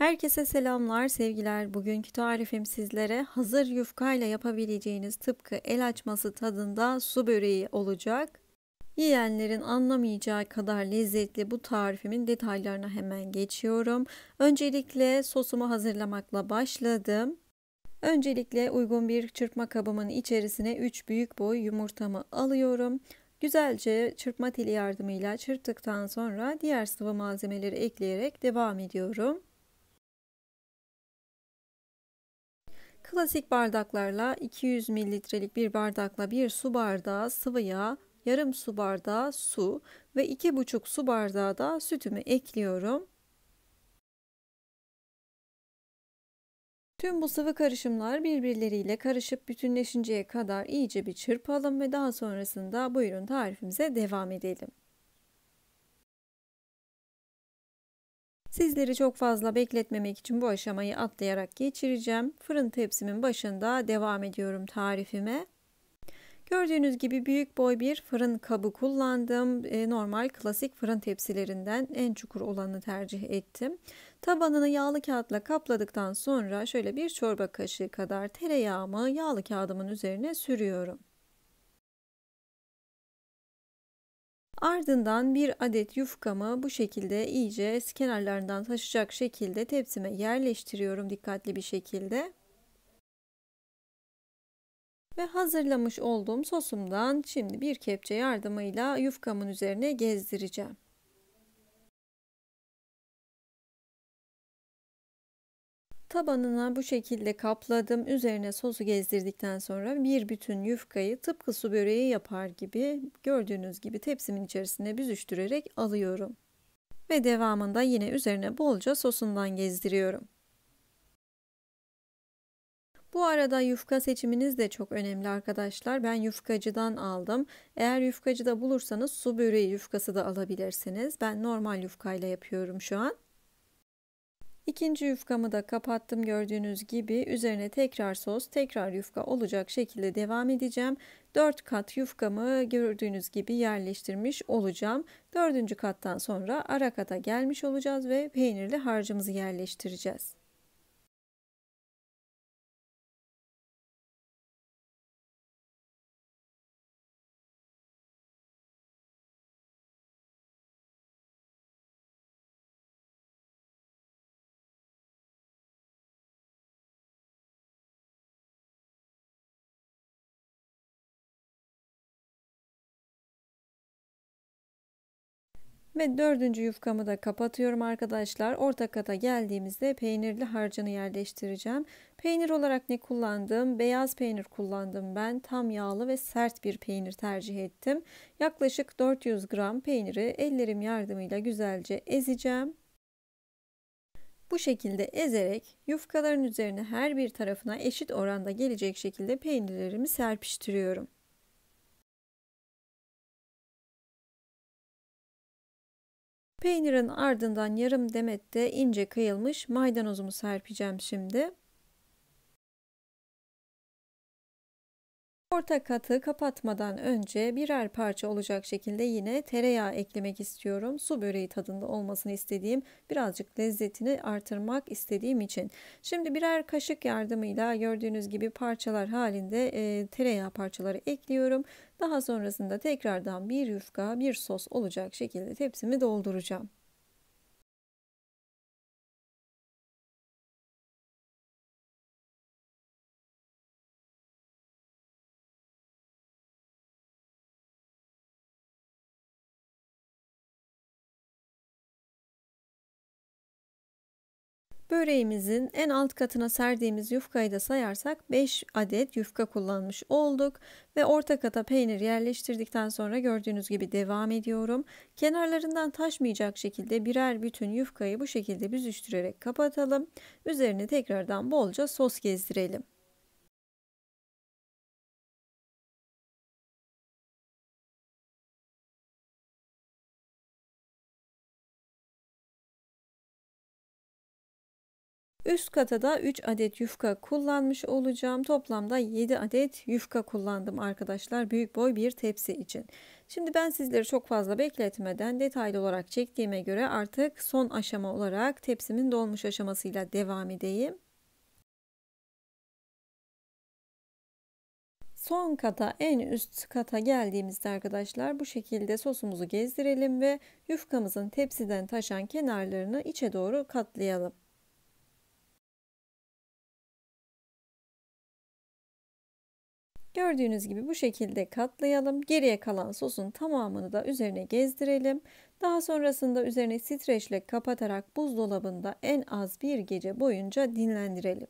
Herkese selamlar, sevgiler. Bugünkü tarifim sizlere hazır yufkayla yapabileceğiniz tıpkı el açması tadında su böreği olacak. Yiyenlerin anlamayacağı kadar lezzetli bu tarifimin detaylarına hemen geçiyorum. Öncelikle sosumu hazırlamakla başladım. Öncelikle uygun bir çırpma kabımın içerisine 3 büyük boy yumurtamı alıyorum. Güzelce çırpma teli yardımıyla çırptıktan sonra diğer sıvı malzemeleri ekleyerek devam ediyorum. Klasik bardaklarla 200 mililitrelik bir bardakla bir su bardağı sıvı yağ, yarım su bardağı su ve 2,5 su bardağı da sütümü ekliyorum. Tüm bu sıvı karışımlar birbirleriyle karışıp bütünleşinceye kadar iyice bir çırpalım ve daha sonrasında buyurun tarifimize devam edelim. Sizleri çok fazla bekletmemek için bu aşamayı atlayarak geçireceğim. Fırın tepsimin başında devam ediyorum tarifime. Gördüğünüz gibi büyük boy bir fırın kabı kullandım. E, normal klasik fırın tepsilerinden en çukur olanı tercih ettim. Tabanını yağlı kağıtla kapladıktan sonra şöyle bir çorba kaşığı kadar tereyağımı yağlı kağıdımın üzerine sürüyorum. Ardından bir adet yufkamı bu şekilde iyice kenarlarından taşacak şekilde tepsime yerleştiriyorum dikkatli bir şekilde. Ve hazırlamış olduğum sosumdan şimdi bir kepçe yardımıyla yufkamın üzerine gezdireceğim. Tabanına bu şekilde kapladım. Üzerine sosu gezdirdikten sonra bir bütün yufkayı tıpkı su böreği yapar gibi gördüğünüz gibi tepsimin içerisine büzüştürerek alıyorum. Ve devamında yine üzerine bolca sosundan gezdiriyorum. Bu arada yufka seçiminiz de çok önemli arkadaşlar. Ben yufkacıdan aldım. Eğer yufkacıda bulursanız su böreği yufkası da alabilirsiniz. Ben normal yufkayla yapıyorum şu an. İkinci yufkamı da kapattım gördüğünüz gibi üzerine tekrar sos tekrar yufka olacak şekilde devam edeceğim. dört kat yufkamı gördüğünüz gibi yerleştirmiş olacağım. dördüncü kattan sonra ara kata gelmiş olacağız ve peynirli harcımızı yerleştireceğiz. Ve dördüncü yufkamı da kapatıyorum arkadaşlar. Orta kata geldiğimizde peynirli harcını yerleştireceğim. Peynir olarak ne kullandım? Beyaz peynir kullandım ben. Tam yağlı ve sert bir peynir tercih ettim. Yaklaşık 400 gram peyniri ellerim yardımıyla güzelce ezeceğim. Bu şekilde ezerek yufkaların üzerine her bir tarafına eşit oranda gelecek şekilde peynirlerimi serpiştiriyorum. Peynirin ardından yarım demet de ince kıyılmış maydanozumu serpeceğim şimdi. Orta katı kapatmadan önce birer parça olacak şekilde yine tereyağı eklemek istiyorum. Su böreği tadında olmasını istediğim, birazcık lezzetini artırmak istediğim için. Şimdi birer kaşık yardımıyla gördüğünüz gibi parçalar halinde e, tereyağı parçaları ekliyorum. Daha sonrasında tekrardan bir yufka, bir sos olacak şekilde tepsimi dolduracağım. Böreğimizin en alt katına serdiğimiz yufkayı da sayarsak 5 adet yufka kullanmış olduk ve orta kata peynir yerleştirdikten sonra gördüğünüz gibi devam ediyorum. Kenarlarından taşmayacak şekilde birer bütün yufkayı bu şekilde büzüştürerek kapatalım. Üzerine tekrardan bolca sos gezdirelim. Üst kata da 3 adet yufka kullanmış olacağım. Toplamda 7 adet yufka kullandım arkadaşlar büyük boy bir tepsi için. Şimdi ben sizleri çok fazla bekletmeden detaylı olarak çektiğime göre artık son aşama olarak tepsimin dolmuş aşamasıyla devam edeyim. son kata en üst kata geldiğimizde arkadaşlar bu şekilde sosumuzu gezdirelim ve yufkamızın tepsiden taşan kenarlarını içe doğru katlayalım. Gördüğünüz gibi bu şekilde katlayalım. Geriye kalan sosun tamamını da üzerine gezdirelim. Daha sonrasında üzerine streçle kapatarak buzdolabında en az bir gece boyunca dinlendirelim.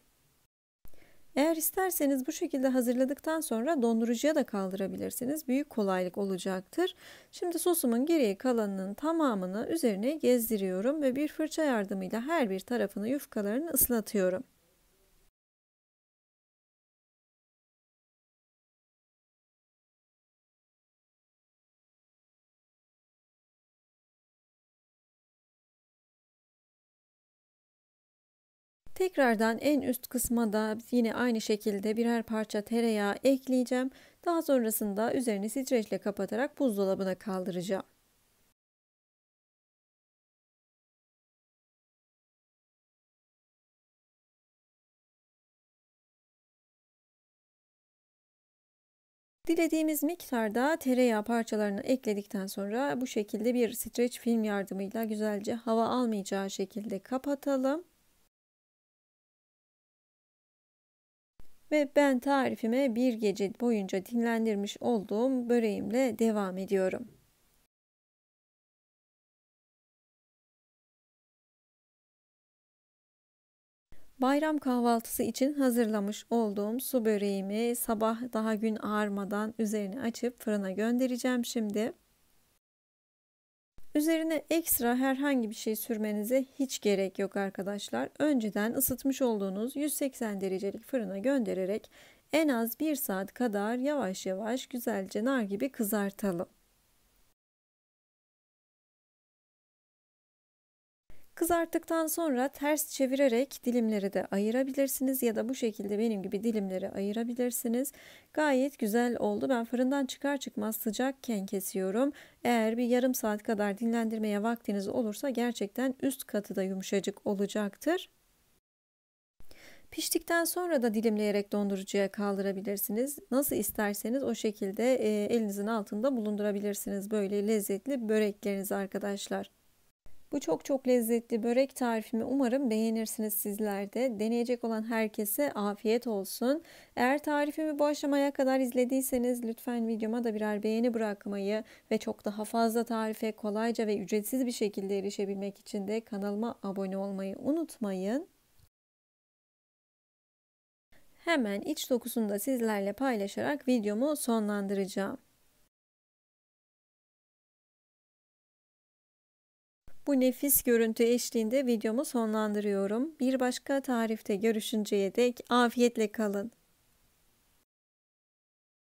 Eğer isterseniz bu şekilde hazırladıktan sonra dondurucuya da kaldırabilirsiniz. Büyük kolaylık olacaktır. Şimdi sosumun geriye kalanının tamamını üzerine gezdiriyorum ve bir fırça yardımıyla her bir tarafını yufkalarını ıslatıyorum. Tekrardan en üst kısma da yine aynı şekilde birer parça tereyağı ekleyeceğim. Daha sonrasında üzerini streçle kapatarak buzdolabına kaldıracağım. Dilediğimiz miktarda tereyağı parçalarını ekledikten sonra bu şekilde bir streç film yardımıyla güzelce hava almayacağı şekilde kapatalım. ve ben tarifime bir gece boyunca dinlendirmiş olduğum böreğimle devam ediyorum. Bayram kahvaltısı için hazırlamış olduğum su böreğimi sabah daha gün ağarmadan üzerine açıp fırına göndereceğim şimdi. Üzerine ekstra herhangi bir şey sürmenize hiç gerek yok arkadaşlar. Önceden ısıtmış olduğunuz 180 derecelik fırına göndererek en az 1 saat kadar yavaş yavaş güzelce nar gibi kızartalım. Kızarttıktan sonra ters çevirerek dilimleri de ayırabilirsiniz ya da bu şekilde benim gibi dilimleri ayırabilirsiniz. Gayet güzel oldu. Ben fırından çıkar çıkmaz sıcakken kesiyorum. Eğer bir yarım saat kadar dinlendirmeye vaktiniz olursa gerçekten üst katı da yumuşacık olacaktır. Piştikten sonra da dilimleyerek dondurucuya kaldırabilirsiniz. Nasıl isterseniz o şekilde elinizin altında bulundurabilirsiniz böyle lezzetli börekleriniz arkadaşlar. Bu çok çok lezzetli börek tarifimi umarım beğenirsiniz sizler de. Deneyecek olan herkese afiyet olsun. Eğer tarifimi bu aşamaya kadar izlediyseniz lütfen videoma da birer beğeni bırakmayı ve çok daha fazla tarife kolayca ve ücretsiz bir şekilde erişebilmek için de kanalıma abone olmayı unutmayın. Hemen iç dokusunu da sizlerle paylaşarak videomu sonlandıracağım. Bu nefis görüntü eşliğinde videomu sonlandırıyorum. Bir başka tarifte görüşünceye dek afiyetle kalın.